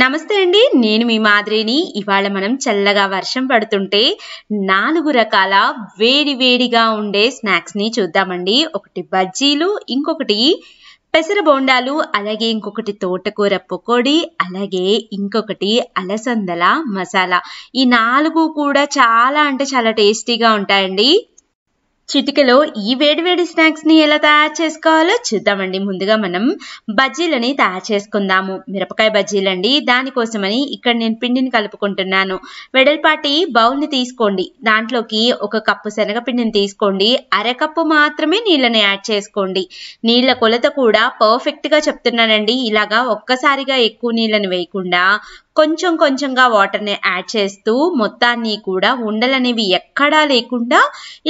నమస్తే అండి నేను మీ మాదిరిని ఇవాళ మనం చల్లగా వర్షం పడుతుంటే నాలుగు రకాల వేడి వేడిగా ఉండే స్నాక్స్ని చూద్దామండి ఒకటి బజ్జీలు ఇంకొకటి పెసర బోండాలు అలాగే ఇంకొకటి తోటకూర పొకోడి అలాగే ఇంకొకటి అలసందల మసాలా ఈ నాలుగు కూడా చాలా అంటే చాలా టేస్టీగా ఉంటాయండి చిటికలో ఈ వేడివేడి ని ఎలా తయారు చేసుకోవాలో చూద్దామండి ముందుగా మనం బజ్జీలని తయారు చేసుకుందాము మిరపకాయ బజ్జీలండి దానికోసమని ఇక్కడ నేను పిండిని కలుపుకుంటున్నాను వెడల్పాటి బౌల్ ని తీసుకోండి దాంట్లోకి ఒక కప్పు శనగపిండిని తీసుకోండి అరకప్పు మాత్రమే నీళ్ళని యాడ్ చేసుకోండి నీళ్ళ కొలత కూడా పర్ఫెక్ట్ గా చెప్తున్నానండి ఇలాగా ఒక్కసారిగా ఎక్కువ నీళ్ళని వేయకుండా కొంచెం కొంచెంగా వాటర్ని యాడ్ చేస్తూ మొత్తాన్ని కూడా ఉండలనేవి ఎక్కడా లేకుండా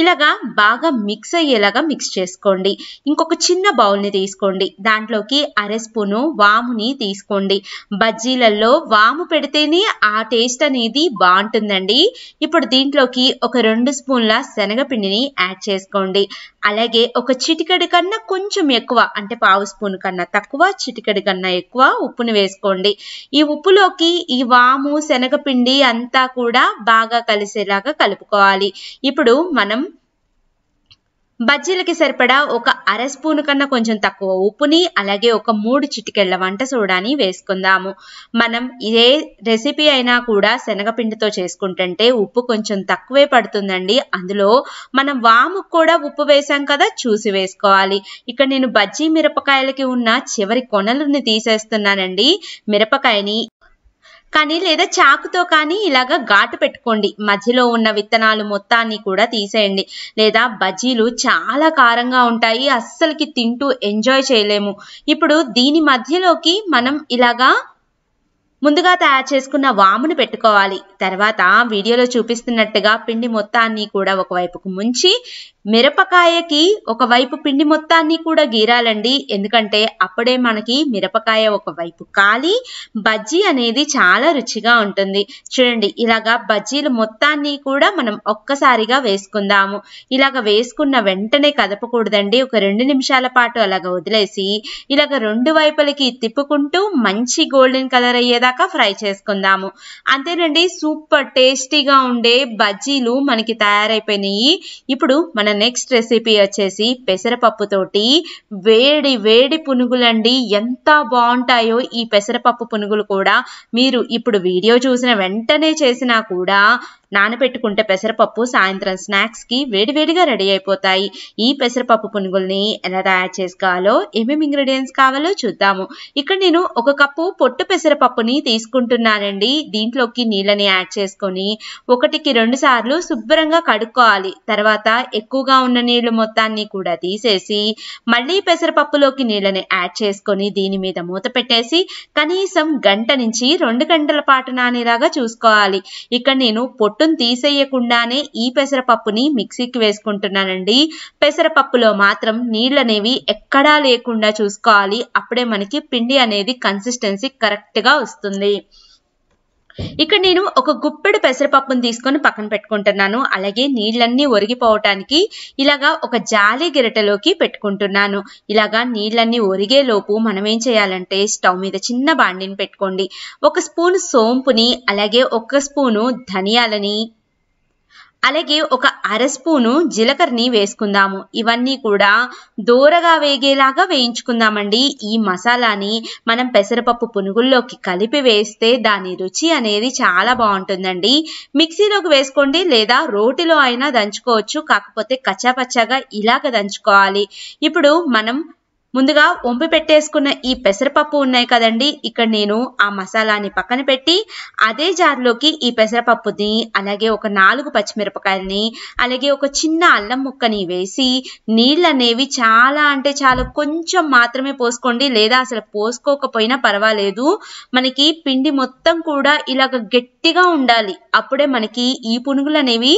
ఇలాగా బాగా మిక్స్ అయ్యేలాగా మిక్స్ చేసుకోండి ఇంకొక చిన్న బౌల్ని తీసుకోండి దాంట్లోకి అర స్పూను వాముని తీసుకోండి బజ్జీలలో వాము పెడితేనే ఆ టేస్ట్ అనేది బాగుంటుందండి ఇప్పుడు దీంట్లోకి ఒక రెండు స్పూన్ల శనగపిండిని యాడ్ చేసుకోండి అలాగే ఒక చిటికెడు కన్నా కొంచెం ఎక్కువ అంటే పావు స్పూన్ కన్నా తక్కువ చిటికెడు కన్నా ఎక్కువ ఉప్పును వేసుకోండి ఈ ఉప్పులోకి ఈ వాము శనగపిండి అంతా కూడా బాగా కలిసేలాగా కలుపుకోవాలి ఇప్పుడు మనం బజ్జీలకి సరిపడా ఒక అర స్పూన్ కన్నా కొంచెం తక్కువ ఉప్పుని అలాగే ఒక మూడు చిటికెళ్ల వంట సోడాని వేసుకుందాము మనం ఏ రెసిపీ అయినా కూడా శనగపిండితో చేసుకుంటుంటే ఉప్పు కొంచెం తక్కువే పడుతుందండి అందులో మనం వాము కూడా ఉప్పు వేసాం కదా చూసి వేసుకోవాలి ఇక్కడ నేను బజ్జీ మిరపకాయలకి ఉన్న చివరి కొనలని తీసేస్తున్నానండి మిరపకాయని కానీ లేదా చాకుతో కానీ ఇలాగ ఘాటు పెట్టుకోండి మధ్యలో ఉన్న విత్తనాలు మొత్తాన్ని కూడా తీసేయండి లేదా బజ్జీలు చాలా కారంగా ఉంటాయి అస్సలకి తింటూ ఎంజాయ్ చేయలేము ఇప్పుడు దీని మధ్యలోకి మనం ఇలాగా ముందుగా తయారు చేసుకున్న వామును పెట్టుకోవాలి తర్వాత వీడియోలో చూపిస్తున్నట్టుగా పిండి మొత్తాన్ని కూడా ఒకవైపుకు ముంచి మిరపకాయకి ఒకవైపు పిండి మొత్తాన్ని కూడా గీరాలండి ఎందుకంటే అప్పుడే మనకి మిరపకాయ ఒకవైపు కాలి బజ్జీ అనేది చాలా రుచిగా ఉంటుంది చూడండి ఇలాగా బజ్జీలు మొత్తాన్ని కూడా మనం ఒక్కసారిగా వేసుకుందాము ఇలాగ వేసుకున్న వెంటనే కదపకూడదండి ఒక రెండు నిమిషాల పాటు అలాగ వదిలేసి ఇలాగ రెండు వైపులకి తిప్పుకుంటూ మంచి గోల్డెన్ కలర్ అయ్యేదా దాకా ఫ్రై చేసుకుందాము అంతేనండి సూపర్ టేస్టీగా ఉండే బజ్జీలు మనకి తయారైపోయినాయి ఇప్పుడు మన నెక్స్ట్ రెసిపీ వచ్చేసి పెసరపప్పుతోటి వేడి వేడి పునుగులండి ఎంత బాగుంటాయో ఈ పెసరపప్పు పునుగులు కూడా మీరు ఇప్పుడు వీడియో చూసిన వెంటనే చేసినా కూడా నానబెట్టుకుంటే పెసరపప్పు సాయంత్రం స్నాక్స్ కి వేడివేడిగా రెడీ అయిపోతాయి ఈ పెసరపప్పు పునుగుల్ని ఎలా తయారు చేసుకోవాలో ఏమేమి ఇంగ్రీడియంట్స్ కావాలో చూద్దాము ఇక్కడ నేను ఒక కప్పు పొట్టు పెసరపప్పుని తీసుకుంటున్నానండి దీంట్లోకి నీళ్ళని యాడ్ చేసుకొని ఒకటికి రెండు సార్లు శుభ్రంగా కడుక్కోవాలి తర్వాత ఎక్కువగా ఉన్న నీళ్లు మొత్తాన్ని కూడా తీసేసి మళ్ళీ పెసరపప్పులోకి నీళ్ళని యాడ్ చేసుకొని దీని మీద మూత పెట్టేసి కనీసం గంట నుంచి రెండు గంటల పాటు నానేలాగా చూసుకోవాలి ఇక్కడ నేను పొట్టు పొట్టును తీసేయకుండానే ఈ పెసరపప్పుని మిక్సీకి వేసుకుంటున్నానండి పెసరపప్పులో మాత్రం నీళ్ళనేవి ఎక్కడా లేకుండా చూసుకోవాలి అప్పుడే మనకి పిండి అనేది కన్సిస్టెన్సీ కరెక్ట్గా వస్తుంది ఇక్కడ నేను ఒక గుప్పెడు పెసరపప్పును తీసుకొని పక్కన పెట్టుకుంటున్నాను అలాగే నీళ్ళన్నీ ఒరిగిపోవటానికి ఇలాగా ఒక జాలి గిరటలోకి పెట్టుకుంటున్నాను ఇలాగా నీళ్ళన్నీ లోపు మనం ఏం చేయాలంటే స్టవ్ మీద చిన్న బాండిని పెట్టుకోండి ఒక స్పూన్ సోంపుని అలాగే ఒక స్పూను ధనియాలని అలాగే ఒక అర స్పూను జీలకర్రని వేసుకుందాము ఇవన్నీ కూడా దూరగా వేగేలాగా వేయించుకుందామండి ఈ మసాలాని మనం పెసరపప్పు పునుగుల్లోకి కలిపి వేస్తే దాని రుచి అనేది చాలా బాగుంటుందండి మిక్సీలోకి వేసుకోండి లేదా రోటిలో అయినా దంచుకోవచ్చు కాకపోతే కచ్చాపచ్చాగా ఇలాగ దంచుకోవాలి ఇప్పుడు మనం ముందుగా వంపి పెట్టేసుకున్న ఈ పెసరపప్పు ఉన్నాయి కదండి ఇక్కడ నేను ఆ మసాలాని పక్కన పెట్టి అదే జార్లోకి ఈ పెసరపప్పుని అలాగే ఒక నాలుగు పచ్చిమిరపకాయలని అలాగే ఒక చిన్న అల్లం ముక్కని వేసి నీళ్ళు అనేవి చాలా అంటే చాలా కొంచెం మాత్రమే పోసుకోండి లేదా అసలు పోసుకోకపోయినా పర్వాలేదు మనకి పిండి మొత్తం కూడా ఇలాగ గట్టిగా ఉండాలి అప్పుడే మనకి ఈ పునుగులు అనేవి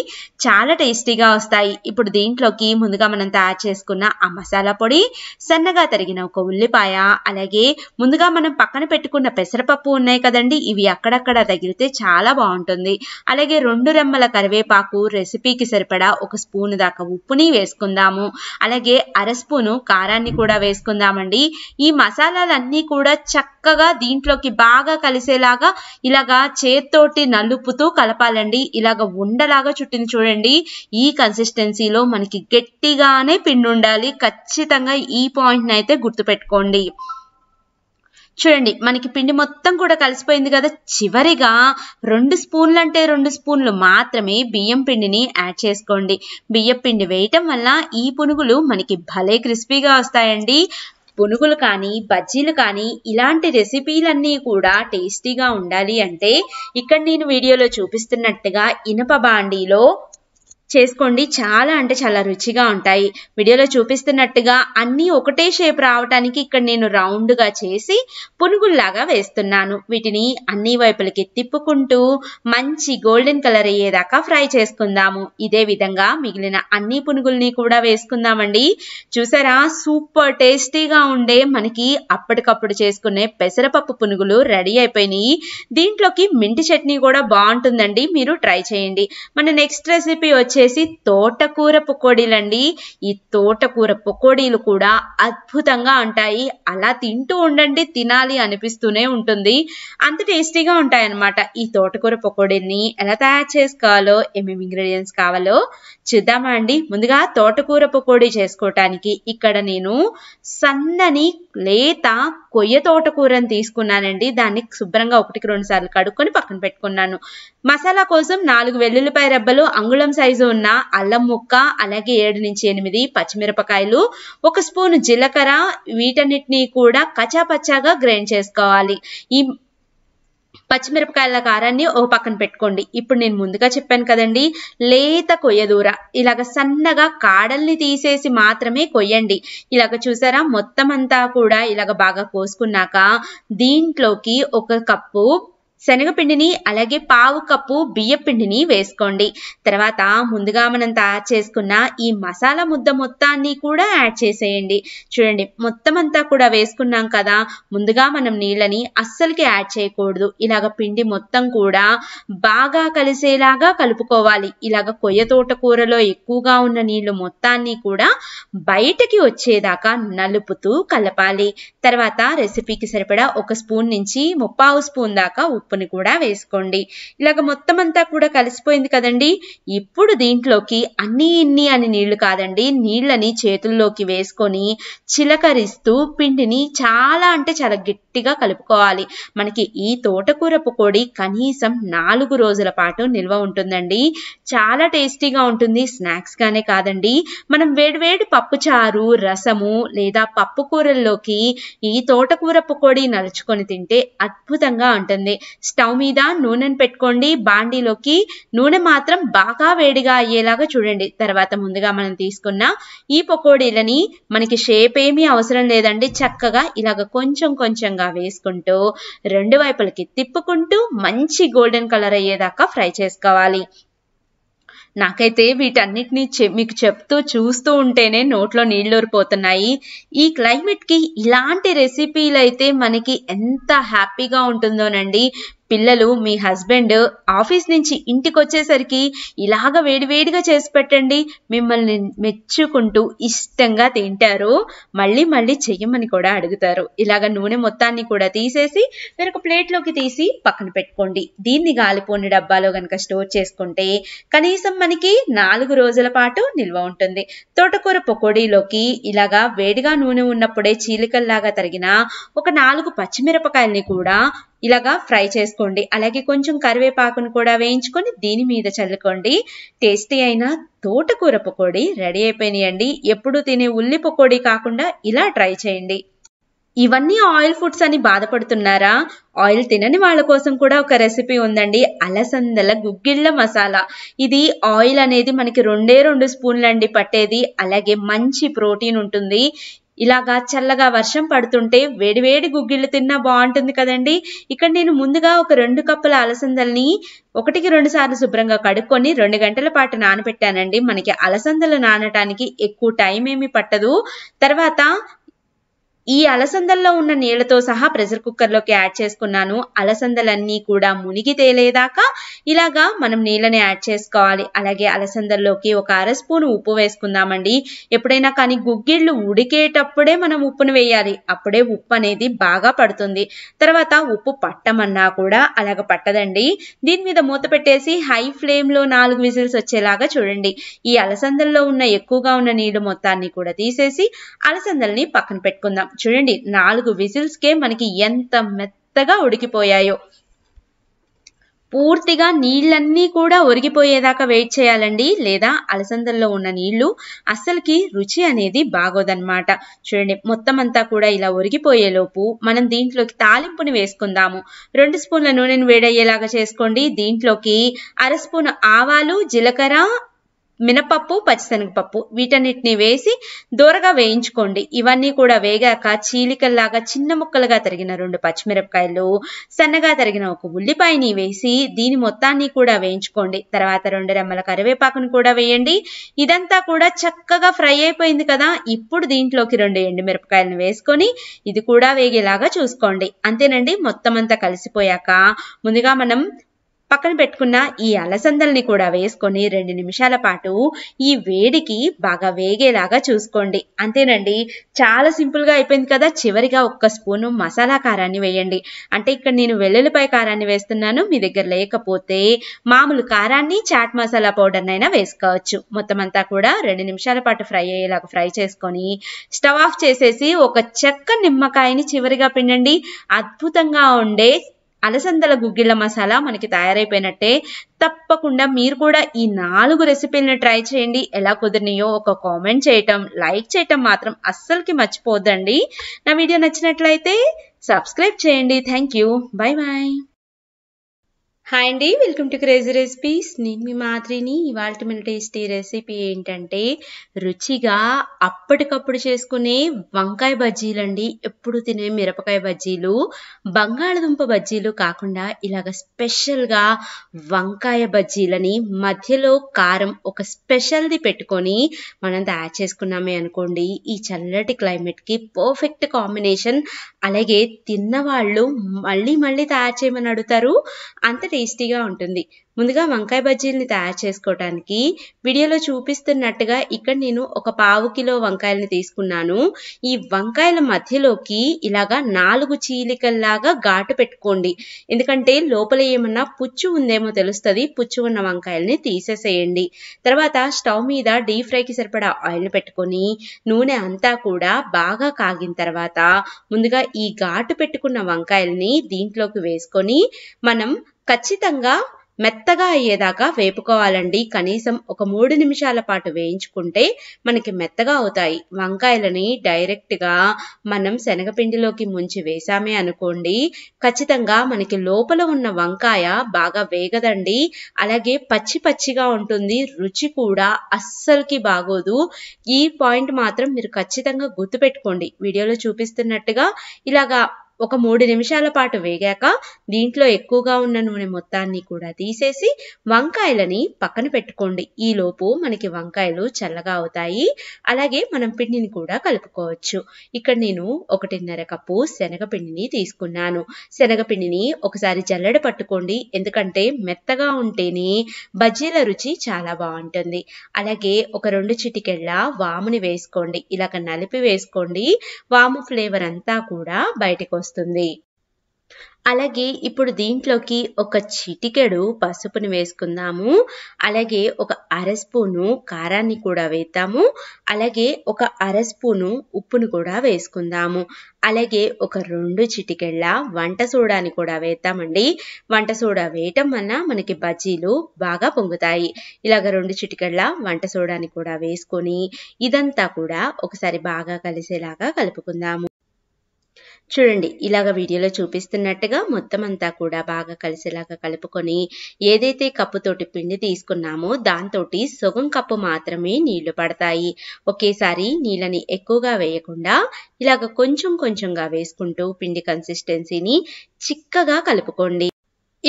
చాలా టేస్టీగా వస్తాయి ఇప్పుడు దీంట్లోకి ముందుగా మనం తయారు చేసుకున్న ఆ మసాలా పొడి సన్నగా సన్నగా తరిగిన ఒక ఉల్లిపాయ అలాగే ముందుగా మనం పక్కన పెట్టుకున్న పెసరపప్పు ఉన్నాయి కదండి ఇవి అక్కడక్కడ తగిలితే చాలా బాగుంటుంది అలాగే రెండు రెమ్మల కరివేపాకు రెసిపీకి సరిపడా ఒక స్పూన్ దాకా ఉప్పుని వేసుకుందాము అలాగే అర స్పూను కారాన్ని కూడా వేసుకుందామండి ఈ మసాలాలన్నీ కూడా చక్కగా దీంట్లోకి బాగా కలిసేలాగా ఇలాగా చేత్తోటి నలుపుతూ కలపాలండి ఇలాగ ఉండలాగా చుట్టింది చూడండి ఈ కన్సిస్టెన్సీలో మనకి గట్టిగానే పిండి ఉండాలి ఖచ్చితంగా ఈ పాయింట్ అయితే గుర్తుపెట్టుకోండి చూడండి మనకి పిండి మొత్తం కూడా కలిసిపోయింది కదా చివరిగా రెండు స్పూన్లు అంటే రెండు స్పూన్లు మాత్రమే బియ్యం పిండిని యాడ్ చేసుకోండి బియ్యం పిండి వేయటం వల్ల ఈ పునుగులు మనకి భలే క్రిస్పీగా వస్తాయండి పునుగులు కానీ బజ్జీలు కానీ ఇలాంటి రెసిపీలన్నీ కూడా టేస్టీగా ఉండాలి అంటే ఇక్కడ నేను వీడియోలో చూపిస్తున్నట్టుగా ఇనప బాండీలో చేసుకోండి చాలా అంటే చాలా రుచిగా ఉంటాయి వీడియోలో చూపిస్తున్నట్టుగా అన్నీ ఒకటే షేప్ రావటానికి ఇక్కడ నేను రౌండ్గా చేసి పునుగుల్లాగా వేస్తున్నాను వీటిని అన్ని వైపులకి తిప్పుకుంటూ మంచి గోల్డెన్ కలర్ అయ్యేదాకా ఫ్రై చేసుకుందాము ఇదే విధంగా మిగిలిన అన్ని పునుగుల్ని కూడా వేసుకుందామండి చూసారా సూపర్ టేస్టీగా ఉండే మనకి అప్పటికప్పుడు చేసుకునే పెసరపప్పు పునుగులు రెడీ అయిపోయినాయి దీంట్లోకి మింటి చట్నీ కూడా బాగుంటుందండి మీరు ట్రై చేయండి మన నెక్స్ట్ రెసిపీ వచ్చే వచ్చేసి తోటకూర పకోడీలండి ఈ తోటకూర పకోడీలు కూడా అద్భుతంగా ఉంటాయి అలా తింటూ ఉండండి తినాలి అనిపిస్తూనే ఉంటుంది అంత టేస్టీగా ఉంటాయన్నమాట ఈ తోటకూర పకోడీని ఎలా తయారు చేసుకోవాలో ఏమేమి ఇంగ్రీడియంట్స్ కావాలో చూద్దామా అండి ముందుగా తోటకూర పకోడీ చేసుకోవటానికి ఇక్కడ నేను సన్నని లేత కొయ్య తోటకూరని తీసుకున్నానండి దాన్ని శుభ్రంగా ఒకటికి రెండు సార్లు కడుక్కొని పక్కన పెట్టుకున్నాను మసాలా కోసం నాలుగు వెల్లుల్లిపాయ రెబ్బలు అంగుళం సైజు ఉన్న అల్లం ముక్క అలాగే ఏడు నుంచి ఎనిమిది పచ్చిమిరపకాయలు ఒక స్పూన్ జీలకర్ర వీటన్నిటినీ కూడా కచాపచ్చాగా గ్రైండ్ చేసుకోవాలి ఈ పచ్చిమిరపకాయల కారాన్ని ఒక పక్కన పెట్టుకోండి ఇప్పుడు నేను ముందుగా చెప్పాను కదండి లేత కొయ్యదూర ఇలాగ సన్నగా కాడల్ని తీసేసి మాత్రమే కొయ్యండి ఇలాగ చూసారా మొత్తం అంతా కూడా ఇలాగ బాగా కోసుకున్నాక దీంట్లోకి ఒక కప్పు శనగపిండిని అలాగే పావు కప్పు బియ్యపిండిని వేసుకోండి తర్వాత ముందుగా మనం తయారు చేసుకున్న ఈ మసాలా ముద్ద మొత్తాన్ని కూడా యాడ్ చేసేయండి చూడండి మొత్తం అంతా కూడా వేసుకున్నాం కదా ముందుగా మనం నీళ్ళని అస్సలకి యాడ్ చేయకూడదు ఇలాగ పిండి మొత్తం కూడా బాగా కలిసేలాగా కలుపుకోవాలి ఇలాగ కొయ్య తోటకూరలో ఎక్కువగా ఉన్న నీళ్లు మొత్తాన్ని కూడా బయటకి వచ్చేదాకా నలుపుతూ కలపాలి తర్వాత రెసిపీకి సరిపడా ఒక స్పూన్ నుంచి ముప్పావు స్పూన్ దాకా ఉప్పు పసుపుని కూడా వేసుకోండి ఇలాగ మొత్తం అంతా కూడా కలిసిపోయింది కదండి ఇప్పుడు దీంట్లోకి అన్ని ఇన్ని అని నీళ్లు కాదండి నీళ్ళని చేతుల్లోకి వేసుకొని చిలకరిస్తూ పిండిని చాలా అంటే చాలా గట్టిగా కలుపుకోవాలి మనకి ఈ తోటకూర పకోడి కనీసం నాలుగు రోజుల పాటు నిల్వ ఉంటుందండి చాలా టేస్టీగా ఉంటుంది స్నాక్స్ గానే కాదండి మనం వేడివేడి పప్పుచారు రసము లేదా పప్పు కూరల్లోకి ఈ తోటకూర పకోడి నలుచుకొని తింటే అద్భుతంగా ఉంటుంది స్టవ్ మీద నూనెను పెట్టుకోండి బాండీలోకి నూనె మాత్రం బాగా వేడిగా అయ్యేలాగా చూడండి తర్వాత ముందుగా మనం తీసుకున్న ఈ పకోడీలని మనకి షేప్ ఏమీ అవసరం లేదండి చక్కగా ఇలాగ కొంచెం కొంచెంగా వేసుకుంటూ రెండు వైపులకి తిప్పుకుంటూ మంచి గోల్డెన్ కలర్ అయ్యేదాకా ఫ్రై చేసుకోవాలి నాకైతే వీటన్నిటిని మీకు చెప్తూ చూస్తూ ఉంటేనే నోట్లో నీళ్ళూరిపోతున్నాయి ఈ క్లైమేట్కి ఇలాంటి రెసిపీలు అయితే మనకి ఎంత హ్యాపీగా ఉంటుందోనండి పిల్లలు మీ హస్బెండ్ ఆఫీస్ నుంచి ఇంటికి వచ్చేసరికి ఇలాగ వేడివేడిగా చేసి పెట్టండి మిమ్మల్ని మెచ్చుకుంటూ ఇష్టంగా తింటారు మళ్ళీ మళ్ళీ చెయ్యమని కూడా అడుగుతారు ఇలాగ నూనె మొత్తాన్ని కూడా తీసేసి మీరు ఒక ప్లేట్లోకి తీసి పక్కన పెట్టుకోండి దీన్ని గాలిపోని డబ్బాలో కనుక స్టోర్ చేసుకుంటే కనీసం మనకి నాలుగు రోజుల పాటు నిల్వ ఉంటుంది తోటకూర పకోడీలోకి ఇలాగా వేడిగా నూనె ఉన్నప్పుడే చీలికల్లాగా తరిగిన ఒక నాలుగు పచ్చిమిరపకాయల్ని కూడా ఇలాగా ఫ్రై చేసుకోండి అలాగే కొంచెం కరివేపాకును కూడా వేయించుకొని దీని మీద చల్లుకోండి టేస్టీ అయిన తోటకూర పకోడి రెడీ అయిపోయినాయండి ఎప్పుడు తినే ఉల్లి పకోడి కాకుండా ఇలా ట్రై చేయండి ఇవన్నీ ఆయిల్ ఫుడ్స్ అని బాధపడుతున్నారా ఆయిల్ తినని వాళ్ళ కోసం కూడా ఒక రెసిపీ ఉందండి అలసందల గుగ్గిళ్ళ మసాలా ఇది ఆయిల్ అనేది మనకి రెండే రెండు స్పూన్లు అండి పట్టేది అలాగే మంచి ప్రోటీన్ ఉంటుంది ఇలాగా చల్లగా వర్షం పడుతుంటే వేడివేడి గుగ్గిళ్ళు తిన్నా బాగుంటుంది కదండి ఇక్కడ నేను ముందుగా ఒక రెండు కప్పుల అలసందల్ని ఒకటికి రెండు సార్లు శుభ్రంగా కడుక్కొని రెండు గంటల పాటు నానపెట్టానండి మనకి అలసందలు నానటానికి ఎక్కువ టైం ఏమి పట్టదు తర్వాత ఈ అలసందల్లో ఉన్న నీళ్లతో సహా ప్రెషర్ కుక్కర్లోకి యాడ్ చేసుకున్నాను అలసందలన్నీ కూడా మునిగి తేలేదాకా ఇలాగా మనం నీళ్ళని యాడ్ చేసుకోవాలి అలాగే అలసందల్లోకి ఒక అర స్పూన్ ఉప్పు వేసుకుందామండి ఎప్పుడైనా కానీ గుగ్గిళ్ళు ఉడికేటప్పుడే మనం ఉప్పును వేయాలి అప్పుడే ఉప్పు అనేది బాగా పడుతుంది తర్వాత ఉప్పు పట్టమన్నా కూడా అలాగ పట్టదండి దీని మీద మూత పెట్టేసి హై ఫ్లేమ్లో నాలుగు విజిల్స్ వచ్చేలాగా చూడండి ఈ అలసందల్లో ఉన్న ఎక్కువగా ఉన్న నీళ్లు మొత్తాన్ని కూడా తీసేసి అలసందల్ని పక్కన పెట్టుకుందాం చూడండి నాలుగు విజిల్స్కే మనకి ఎంత మెత్తగా ఉడికిపోయాయో పూర్తిగా నీళ్ళన్నీ కూడా ఒరిగిపోయేదాకా వెయిట్ చేయాలండి లేదా అలసందల్లో ఉన్న నీళ్లు అస్సలకి రుచి అనేది బాగోదన్నమాట చూడండి మొత్తం అంతా కూడా ఇలా ఒరిగిపోయేలోపు మనం దీంట్లోకి తాలింపుని వేసుకుందాము రెండు స్పూన్ల నూనెను వేడయ్యేలాగా చేసుకోండి దీంట్లోకి అర స్పూన్ ఆవాలు జీలకర్ర మినపప్పు పచ్చిశనగపప్పు వీటన్నిటిని వేసి దూరగా వేయించుకోండి ఇవన్నీ కూడా వేగాక చీలికల్లాగా చిన్న ముక్కలుగా తరిగిన రెండు పచ్చిమిరపకాయలు సన్నగా తరిగిన ఒక ఉల్లిపాయని వేసి దీని మొత్తాన్ని కూడా వేయించుకోండి తర్వాత రెండు రెమ్మల కరివేపాకును కూడా వేయండి ఇదంతా కూడా చక్కగా ఫ్రై అయిపోయింది కదా ఇప్పుడు దీంట్లోకి రెండు ఎండుమిరపకాయలను వేసుకొని ఇది కూడా వేగేలాగా చూసుకోండి అంతేనండి మొత్తం అంతా కలిసిపోయాక ముందుగా మనం పక్కన పెట్టుకున్న ఈ అలసందల్ని కూడా వేసుకొని రెండు నిమిషాల పాటు ఈ వేడికి బాగా వేగేలాగా చూసుకోండి అంతేనండి చాలా సింపుల్గా అయిపోయింది కదా చివరిగా ఒక్క స్పూను మసాలా కారాన్ని వేయండి అంటే ఇక్కడ నేను వెల్లుల్లిపాయ కారాన్ని వేస్తున్నాను మీ దగ్గర లేకపోతే మామూలు కారాన్ని చాట్ మసాలా పౌడర్నైనా వేసుకోవచ్చు మొత్తం అంతా కూడా రెండు నిమిషాల పాటు ఫ్రై అయ్యేలాగా ఫ్రై చేసుకొని స్టవ్ ఆఫ్ చేసేసి ఒక చెక్క నిమ్మకాయని చివరిగా పిండండి అద్భుతంగా ఉండే అలసందల గుగ్గిళ్ళ మసాలా మనకి తయారైపోయినట్టే తప్పకుండా మీరు కూడా ఈ నాలుగు రెసిపీలను ట్రై చేయండి ఎలా కుదిరినాయో ఒక కామెంట్ చేయటం లైక్ చేయటం మాత్రం అస్సలకి మర్చిపోద్దండి నా వీడియో నచ్చినట్లయితే సబ్స్క్రైబ్ చేయండి thank you bye bye hi అండి వెల్కమ్ టు క్రేజీ రెసిపీస్ నేను మీ మాత్రిని ఇవాళ మన టేస్టీ రెసిపీ ఏంటంటే రుచిగా అప్పటికప్పుడు చేసుకునే వంకాయ బజ్జీలండి ఎప్పుడు తినే మిరపకాయ బజ్జీలు బంగాళదుంప బజ్జీలు కాకుండా ఇలాగ స్పెషల్గా వంకాయ బజ్జీలని మధ్యలో కారం ఒక స్పెషల్ది పెట్టుకొని మనం తయారు చేసుకున్నామే అనుకోండి ఈ చల్లటి క్లైమేట్కి పర్ఫెక్ట్ కాంబినేషన్ అలాగే తిన్నవాళ్ళు మళ్ళీ మళ్ళీ తయారు చేయమని అడుగుతారు అంత టేస్టీగా ఉంటుంది ముందుగా వంకాయ బజ్జీలని తయారు చేసుకోవటానికి వీడియోలో చూపిస్తున్నట్టుగా ఇక్కడ నేను ఒక పావు కిలో వంకాయలని తీసుకున్నాను ఈ వంకాయల మధ్యలోకి ఇలాగా నాలుగు చీలికల్లాగా ఘాటు పెట్టుకోండి ఎందుకంటే లోపల ఏమన్నా పుచ్చు ఉందేమో తెలుస్తుంది పుచ్చు ఉన్న వంకాయలని తీసేసేయండి తర్వాత స్టవ్ మీద డీప్ ఫ్రైకి సరిపడా ఆయిల్ పెట్టుకొని నూనె అంతా కూడా బాగా కాగిన తర్వాత ముందుగా ఈ ఘాటు పెట్టుకున్న వంకాయలని దీంట్లోకి వేసుకొని మనం ఖచ్చితంగా మెత్తగా అయ్యేదాకా వేపుకోవాలండి కనీసం ఒక మూడు నిమిషాల పాటు వేయించుకుంటే మనకి మెత్తగా అవుతాయి వంకాయలని డైరెక్ట్గా మనం శనగపిండిలోకి ముంచి వేసామే అనుకోండి ఖచ్చితంగా మనకి లోపల ఉన్న వంకాయ బాగా వేగదండి అలాగే పచ్చి పచ్చిగా ఉంటుంది రుచి కూడా అస్సలకి బాగోదు ఈ పాయింట్ మాత్రం మీరు ఖచ్చితంగా గుర్తుపెట్టుకోండి వీడియోలో చూపిస్తున్నట్టుగా ఇలాగా ఒక మూడు నిమిషాల పాటు వేగాక దీంట్లో ఎక్కువగా ఉన్న నూనె మొత్తాన్ని కూడా తీసేసి వంకాయలని పక్కన పెట్టుకోండి ఈలోపు మనకి వంకాయలు చల్లగా అవుతాయి అలాగే మనం పిండిని కూడా కలుపుకోవచ్చు ఇక్కడ నేను ఒకటిన్నర కప్పు శనగపిండిని తీసుకున్నాను శనగపిండిని ఒకసారి జల్లెడ పట్టుకోండి ఎందుకంటే మెత్తగా ఉంటేనే బజ్జీల రుచి చాలా బాగుంటుంది అలాగే ఒక రెండు చిటికెళ్ళ వాముని వేసుకోండి ఇలాగ నలిపి వేసుకోండి వాము ఫ్లేవర్ అంతా కూడా బయటకు వస్తుంది అలాగే ఇప్పుడు దీంట్లోకి ఒక చిటికెడు పసుపుని వేసుకుందాము అలాగే ఒక అర స్పూను కారాన్ని కూడా వేద్దాము అలాగే ఒక అర స్పూను ఉప్పును కూడా వేసుకుందాము అలాగే ఒక రెండు చిటికెళ్ళ వంట సోడాని కూడా వేద్దామండి వంట సోడా వేయటం వల్ల మనకి బజ్జీలు బాగా పొంగుతాయి ఇలాగ రెండు చిటికెళ్ళ వంట సోడాని కూడా వేసుకొని ఇదంతా కూడా ఒకసారి బాగా కలిసేలాగా కలుపుకుందాము చూడండి ఇలాగ వీడియోలో చూపిస్తున్నట్టుగా మొత్తం అంతా కూడా బాగా కలిసేలాగా కలుపుకొని ఏదైతే కప్పుతోటి పిండి తీసుకున్నామో దాంతోటి సగం కప్పు మాత్రమే నీళ్లు పడతాయి ఒకేసారి నీళ్ళని ఎక్కువగా వేయకుండా ఇలాగ కొంచెం కొంచెంగా వేసుకుంటూ పిండి కన్సిస్టెన్సీని చిక్కగా కలుపుకోండి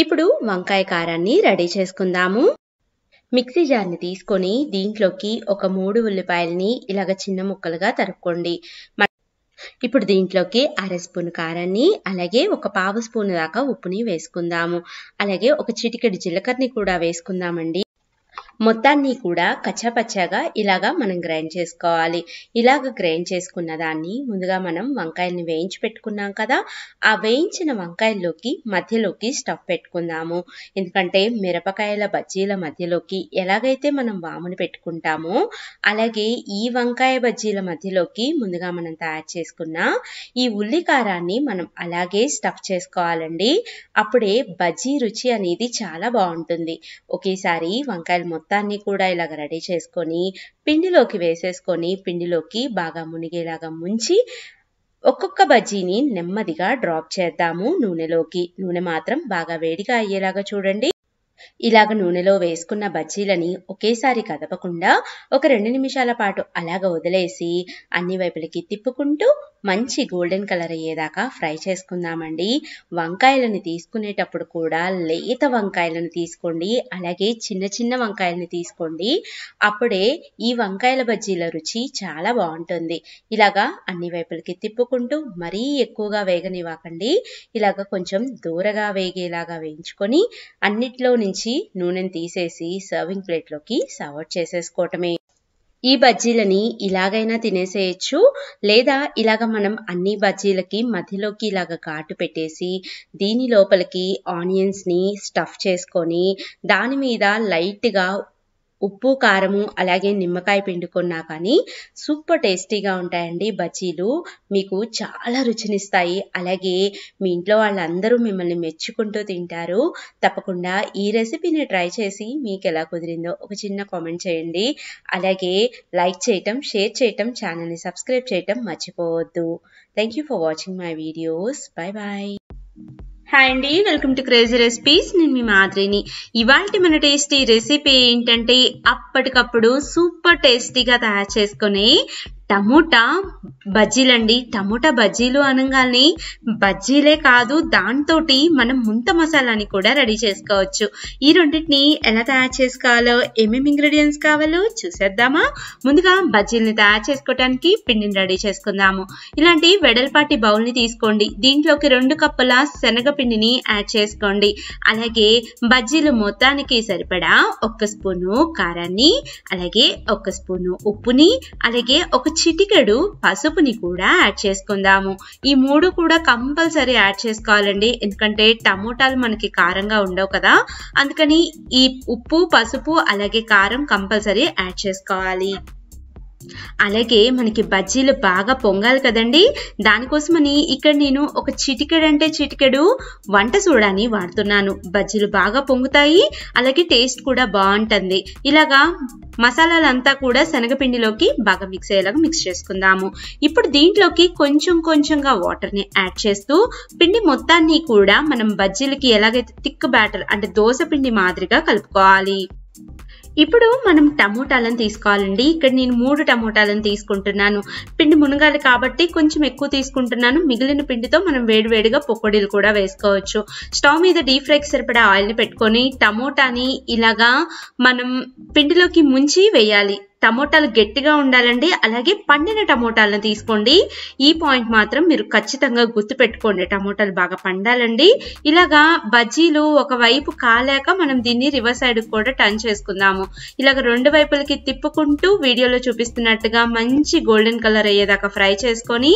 ఇప్పుడు వంకాయ కారాన్ని రెడీ చేసుకుందాము మిక్సీ జార్ని తీసుకొని దీంట్లోకి ఒక మూడు ఉల్లిపాయల్ని ఇలాగ చిన్న ముక్కలుగా తరుక్కోండి ఇప్పుడు దీంట్లోకి అర స్పూన్ కారాన్ని అలాగే ఒక పావు స్పూన్ దాకా ఉప్పుని వేసుకుందాము అలాగే ఒక చిటికెడు జీలకర్రని కూడా వేసుకుందామండి మొత్తాన్ని కూడా కచ్చాపచ్చాగా ఇలాగా మనం గ్రైండ్ చేసుకోవాలి ఇలాగ గ్రైండ్ చేసుకున్న దాన్ని ముందుగా మనం వంకాయల్ని వేయించి పెట్టుకున్నాం కదా ఆ వేయించిన వంకాయల్లోకి మధ్యలోకి స్టఫ్ పెట్టుకుందాము ఎందుకంటే మిరపకాయల బజ్జీల మధ్యలోకి ఎలాగైతే మనం వాముని పెట్టుకుంటామో అలాగే ఈ వంకాయ బజ్జీల మధ్యలోకి ముందుగా మనం తయారు చేసుకున్న ఈ ఉల్లి కారాన్ని మనం అలాగే స్టఫ్ చేసుకోవాలండి అప్పుడే బజ్జీ రుచి అనేది చాలా బాగుంటుంది ఒకేసారి వంకాయలు మొత్తం మొత్తాన్ని కూడా ఇలాగ రెడీ చేసుకొని పిండిలోకి వేసేసుకొని పిండిలోకి బాగా మునిగేలాగా ముంచి ఒక్కొక్క బజ్జీని నెమ్మదిగా డ్రాప్ చేద్దాము నూనెలోకి నూనె మాత్రం బాగా వేడిగా అయ్యేలాగా చూడండి ఇలాగ నూనెలో వేసుకున్న బజ్జీలని ఒకేసారి కదపకుండా ఒక రెండు నిమిషాల పాటు అలాగ వదిలేసి అన్ని వైపులకి తిప్పుకుంటూ మంచి గోల్డెన్ కలర్ అయ్యేదాకా ఫ్రై చేసుకుందామండి వంకాయలను తీసుకునేటప్పుడు కూడా లేత వంకాయలను తీసుకోండి అలాగే చిన్న చిన్న వంకాయలను తీసుకోండి అప్పుడే ఈ వంకాయల బజ్జీల రుచి చాలా బాగుంటుంది ఇలాగా అన్ని వైపులకి తిప్పుకుంటూ మరీ ఎక్కువగా వేగనివ్వకండి ఇలాగ కొంచెం దూరగా వేగేలాగా వేయించుకొని అన్నిట్లో నుంచి నూనెను తీసేసి సర్వింగ్ ప్లేట్లోకి సర్వ్ చేసేసుకోవటమే ఈ బజ్జీలని ఇలాగైనా తినేసేయచ్చు లేదా ఇలాగ మనం అన్ని బజ్జీలకి మధ్యలోకి ఇలాగ కాటు పెట్టేసి దీని లోపలికి ఆనియన్స్ని స్టఫ్ చేసుకొని దాని మీద లైట్గా ఉప్పు కారము అలాగే నిమ్మకాయ పిండుకున్నా కానీ సూపర్ టేస్టీగా ఉంటాయండి బజ్జీలు మీకు చాలా రుచినిస్తాయి అలాగే మీ ఇంట్లో వాళ్ళందరూ మిమ్మల్ని మెచ్చుకుంటూ తింటారు తప్పకుండా ఈ రెసిపీని ట్రై చేసి మీకు ఎలా కుదిరిందో ఒక చిన్న కామెంట్ చేయండి అలాగే లైక్ చేయటం షేర్ చేయటం ఛానల్ని సబ్స్క్రైబ్ చేయటం మర్చిపోవద్దు thank you for watching my videos bye bye hi అండి వెల్కమ్ టు క్రేజీ రెసిపీస్ నేను మీ మాదిరిని ఇవాళ మన టేస్టీ రెసిపీ ఏంటంటే అప్పటికప్పుడు సూపర్ టేస్టీగా తయారు చేసుకునే టమోటా బజ్జీలండి టమోటా బజ్జీలు అనగానే బజ్జీలే కాదు దాంతో మనం ముంత మసాలాని కూడా రెడీ చేసుకోవచ్చు ఈ రెండింటిని ఎలా తయారు చేసుకోవాలో ఏమేమి ఇంగ్రీడియంట్స్ కావాలో చూసేద్దామా ముందుగా బజ్జీలని తయారు చేసుకోవడానికి పిండిని రెడీ చేసుకుందాము ఇలాంటి వెడల్పాటి బౌల్ని తీసుకోండి దీంట్లోకి రెండు కప్పుల శనగ పిండిని యాడ్ చేసుకోండి అలాగే బజ్జీలు మొత్తానికి సరిపడా ఒక స్పూను కారాన్ని అలాగే ఒక స్పూను ఉప్పుని అలాగే ఒక చిటికెడు పసుపుని కూడా యాడ్ చేసుకుందాము ఈ మూడు కూడా కంపల్సరీ యాడ్ చేసుకోవాలండి ఎందుకంటే టమోటాలు మనకి కారంగా ఉండవు కదా అందుకని ఈ ఉప్పు పసుపు అలాగే కారం కంపల్సరీ యాడ్ చేసుకోవాలి అలాగే మనకి బజ్జీలు బాగా పొంగాలి కదండి దానికోసమని ఇక్కడ నేను ఒక చిటికెడు అంటే చిటికెడు వంట చూడని వాడుతున్నాను బజ్జీలు బాగా పొంగుతాయి అలాగే టేస్ట్ కూడా బాగుంటుంది ఇలాగా మసాలాలంతా కూడా శనగపిండిలోకి బాగా మిక్స్ అయ్యేలాగా మిక్స్ చేసుకుందాము ఇప్పుడు దీంట్లోకి కొంచెం కొంచెంగా వాటర్ని యాడ్ చేస్తూ పిండి మొత్తాన్ని కూడా మనం బజ్జీలకి ఎలాగైతే థిక్ బ్యాటర్ అంటే దోశ పిండి మాదిరిగా కలుపుకోవాలి ఇప్పుడు మనం టమోటాలను తీసుకోవాలండి ఇక్కడ నేను మూడు టమోటాలను తీసుకుంటున్నాను పిండి మునగాలి కాబట్టి కొంచెం ఎక్కువ తీసుకుంటున్నాను మిగిలిన పిండితో మనం వేడివేడిగా పకోడీలు కూడా వేసుకోవచ్చు స్టవ్ మీద డీప్ ఫ్రైకి సరిపడా ఆయిల్ని పెట్టుకొని టమోటాని ఇలాగా మనం పిండిలోకి ముంచి వేయాలి టమోటాలు గట్టిగా ఉండాలండి అలాగే పండిన టమోటాలను తీసుకోండి ఈ పాయింట్ మాత్రం మీరు ఖచ్చితంగా గుర్తు పెట్టుకోండి టమోటాలు బాగా పండాలండి ఇలాగా బజ్జీలు ఒకవైపు కాలేక మనం దీన్ని రివర్స్ సైడ్ కూడా టర్న్ చేసుకుందాము ఇలాగ రెండు వైపులకి తిప్పుకుంటూ వీడియోలో చూపిస్తున్నట్టుగా మంచి గోల్డెన్ కలర్ అయ్యేదాకా ఫ్రై చేసుకొని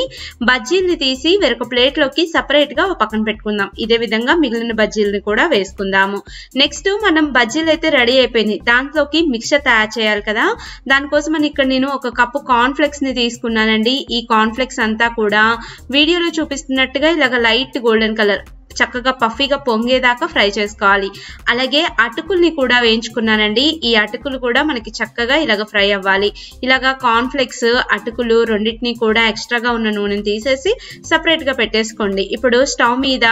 బజ్జీల్ని తీసి వేరొక ప్లేట్లోకి సపరేట్గా పక్కన పెట్టుకుందాం ఇదే విధంగా మిగిలిన బజ్జీలని కూడా వేసుకుందాము నెక్స్ట్ మనం బజ్జీలు అయితే రెడీ అయిపోయింది దాంట్లోకి మిక్సర్ తయారు చేయాలి కదా దానికోసం ఇక్కడ నేను ఒక కప్పు కార్న్ఫ్లెక్స్ ని తీసుకున్నానండి ఈ కార్న్ఫ్లెక్స్ అంతా కూడా వీడియోలో చూపిస్తున్నట్టుగా ఇలాగ లైట్ గోల్డెన్ కలర్ చక్కగా పఫీగా పొంగేదాకా ఫ్రై చేసుకోవాలి అలాగే అటుకుల్ని కూడా వేయించుకున్నానండి ఈ అటుకులు కూడా మనకి చక్కగా ఇలాగ ఫ్రై అవ్వాలి ఇలాగ కార్న్ఫ్లెక్స్ అటుకులు రెండింటినీ కూడా ఎక్స్ట్రాగా ఉన్న నూనెని తీసేసి సపరేట్గా పెట్టేసుకోండి ఇప్పుడు స్టవ్ మీద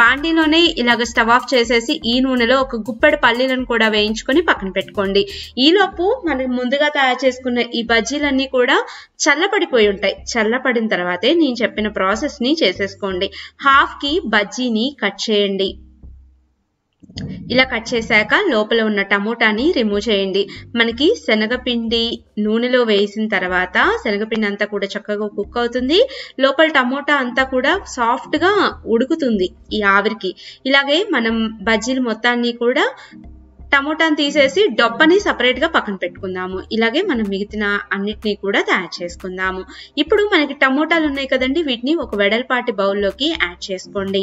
బాండీలోనే ఇలాగ స్టవ్ ఆఫ్ చేసేసి ఈ నూనెలో ఒక గుప్పెడు పల్లీలను కూడా వేయించుకొని పక్కన పెట్టుకోండి ఈలోపు మనం ముందుగా తయారు చేసుకున్న ఈ బజ్జీలన్నీ కూడా చల్లపడిపోయి ఉంటాయి చల్లపడిన తర్వాతే నేను చెప్పిన ప్రాసెస్ని చేసేసుకోండి హాఫ్కి బజ్జీ కాయని కట్ చేయండి ఇలా కట్ చేశాక లోపల ఉన్న టమోటాని రిమూవ్ చేయండి మనకి శనగపిండి నూనెలో వేసిన తర్వాత శనగపిండి అంతా కూడా చక్కగా కుక్ అవుతుంది లోపల టమోటా అంతా కూడా సాఫ్ట్గా ఉడుకుతుంది ఈ ఆవిరికి ఇలాగే మనం బజ్జీలు మొత్తాన్ని కూడా టమోటాని తీసేసి డొప్పని సపరేట్గా పక్కన పెట్టుకుందాము ఇలాగే మనం మిగిలిన అన్నిటినీ కూడా తయారు చేసుకుందాము ఇప్పుడు మనకి టమోటాలు ఉన్నాయి కదండి వీటిని ఒక వెడల్పాటి బౌల్లోకి యాడ్ చేసుకోండి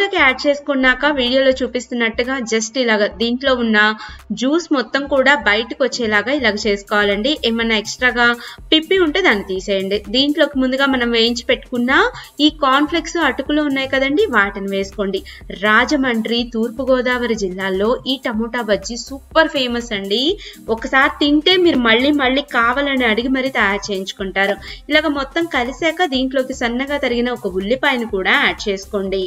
లోకి యాడ్ చేసుకున్నాక వీడియోలో చూపిస్తున్నట్టుగా జస్ట్ ఇలాగ దీంట్లో ఉన్న జ్యూస్ మొత్తం కూడా బయటకు వచ్చేలాగా ఇలాగ చేసుకోవాలండి ఏమన్నా ఎక్స్ట్రాగా పిప్పి ఉంటే దాన్ని తీసేయండి దీంట్లోకి ముందుగా మనం వేయించి పెట్టుకున్న ఈ కాన్ఫ్లెక్స్ అటుకులు ఉన్నాయి కదండి వాటిని వేసుకోండి రాజమండ్రి తూర్పుగోదావరి జిల్లాలో ఈ టమోటా బజ్జీ సూపర్ ఫేమస్ అండి ఒకసారి తింటే మీరు మళ్ళీ మళ్ళీ కావాలని అడిగి మరీ తయారు చేయించుకుంటారు ఇలాగ మొత్తం కలిసాక దీంట్లోకి సన్నగా తరిగిన ఒక ఉల్లిపాయను కూడా యాడ్ చేసుకోండి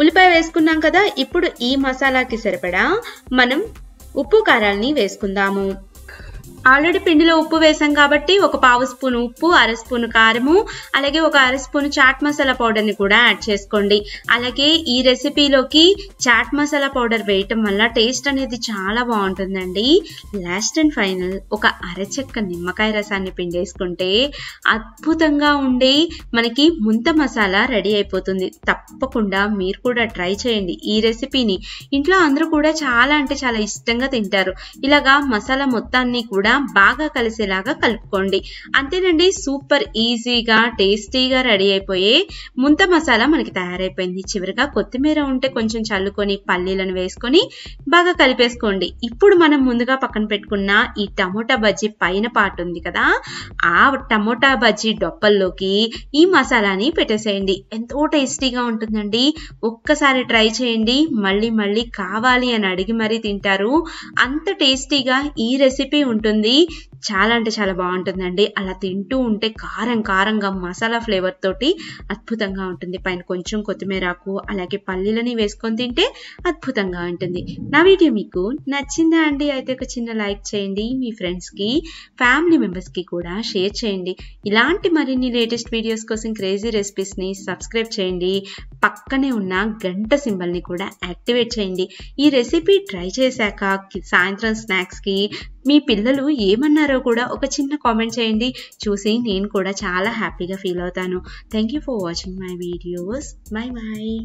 ఉల్లిపాయ వేసుకున్నాం కదా ఇప్పుడు ఈ మసాలాకి సరిపడా మనం ఉప్పు కారాలని వేసుకుందాము ఆల్రెడీ పిండిలో ఉప్పు వేసాం కాబట్టి ఒక పావు స్పూన్ ఉప్పు అర స్పూన్ కారము అలాగే ఒక అర స్పూన్ చాట్ మసాలా పౌడర్ని కూడా యాడ్ చేసుకోండి అలాగే ఈ రెసిపీలోకి చాట్ మసాలా పౌడర్ వేయటం వల్ల టేస్ట్ అనేది చాలా బాగుంటుందండి లాస్ట్ అండ్ ఫైనల్ ఒక అరచెక్క నిమ్మకాయ రసాన్ని పిండేసుకుంటే అద్భుతంగా ఉండే మనకి ముంత మసాలా రెడీ అయిపోతుంది తప్పకుండా మీరు కూడా ట్రై చేయండి ఈ రెసిపీని ఇంట్లో అందరూ కూడా చాలా అంటే చాలా ఇష్టంగా తింటారు ఇలాగా మసాలా మొత్తాన్ని కూడా కూడా బాగా కలిసేలాగా కలుపుకోండి అంతేనండి సూపర్ ఈజీగా టేస్టీగా రెడీ అయిపోయే ముంత మసాలా మనకి తయారైపోయింది చివరిగా కొత్తిమీర ఉంటే కొంచెం చల్లుకొని పల్లీలను వేసుకొని బాగా కలిపేసుకోండి ఇప్పుడు మనం ముందుగా పక్కన పెట్టుకున్న ఈ టమోటా బజ్జీ పైన పాటు ఉంది కదా ఆ టమోటా బజ్జీ డొప్పల్లోకి ఈ మసాలాని పెట్టేసేయండి ఎంతో టేస్టీగా ఉంటుందండి ఒక్కసారి ట్రై చేయండి మళ్ళీ మళ్ళీ కావాలి అని అడిగి మరీ తింటారు అంత టేస్టీగా ఈ రెసిపీ ఉంటుంది the చాలా అంటే చాలా బాగుంటుందండి అలా తింటూ ఉంటే కారం కారంగా మసాలా ఫ్లేవర్ తోటి అద్భుతంగా ఉంటుంది పైన కొంచెం కొత్తిమీరాకు అలాగే పల్లీలని వేసుకొని తింటే అద్భుతంగా ఉంటుంది నా వీడియో మీకు నచ్చిందా అండి అయితే ఒక చిన్న లైక్ చేయండి మీ ఫ్రెండ్స్కి ఫ్యామిలీ కి కూడా షేర్ చేయండి ఇలాంటి మరిన్ని లేటెస్ట్ వీడియోస్ కోసం క్రేజీ రెసిపీస్ని సబ్స్క్రైబ్ చేయండి పక్కనే ఉన్న గంట సింబల్ని కూడా యాక్టివేట్ చేయండి ఈ రెసిపీ ట్రై చేశాక సాయంత్రం స్నాక్స్కి మీ పిల్లలు ఏమన్నారో అందరూ కూడా ఒక చిన్న కామెంట్ చేయండి చూసి నేను కూడా చాలా హ్యాపీగా ఫీల్ అవుతాను thank you for watching my videos bye bye